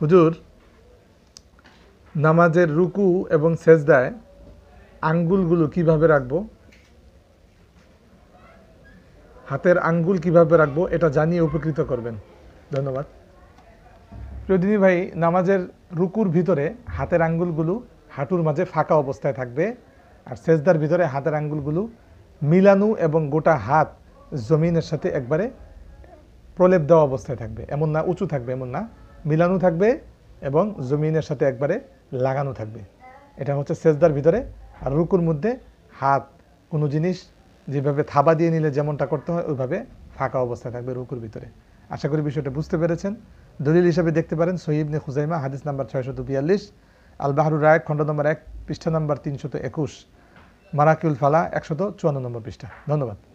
হুজুর নামাজের রুকু এবং সেজদায় আঙ্গুলগুলো কিভাবে রাখবো হাতের আঙ্গুল কিভাবে রাখবো এটা জানিয়ে উপকৃত করবেন ধন্যবাদ প্রদিনী ভাই নামাজের রুকুর ভিতরে হাতের আঙ্গুলগুলো হাঁটুর মাঝে ফাঁকা অবস্থায় থাকবে আর সেজদার ভিতরে হাতের আঙ্গুলগুলো মিলানো এবং গোটা হাত জমিনের সাথে একবারে প্রলেপ দেওয়া অবস্থায় থাকবে এমন না উঁচু থাকবে এমন না মিলানো থাকবে এবং জমিনের সাথে একবারে লাগানো থাকবে এটা হচ্ছে সেজদার ভিতরে আর রুকুর মধ্যে হাত কোনো জিনিস যেভাবে থাবা দিয়ে নিলে যেমনটা করতে হয় ওইভাবে ফাঁকা অবস্থায় থাকবে রুকুর ভিতরে আশা করি বিষয়টা বুঝতে পেরেছেন দলিল হিসাবে দেখতে পারেন সহিবনে খুজাইমা হাদিস নাম্বার ছয়শত বিয়াল্লিশ আল বাহারুর রায় খণ্ড নম্বর এক পৃষ্ঠা নম্বর তিনশত একুশ মারাকিউল ফালা একশত চুয়ান্ন নম্বর পৃষ্ঠা ধন্যবাদ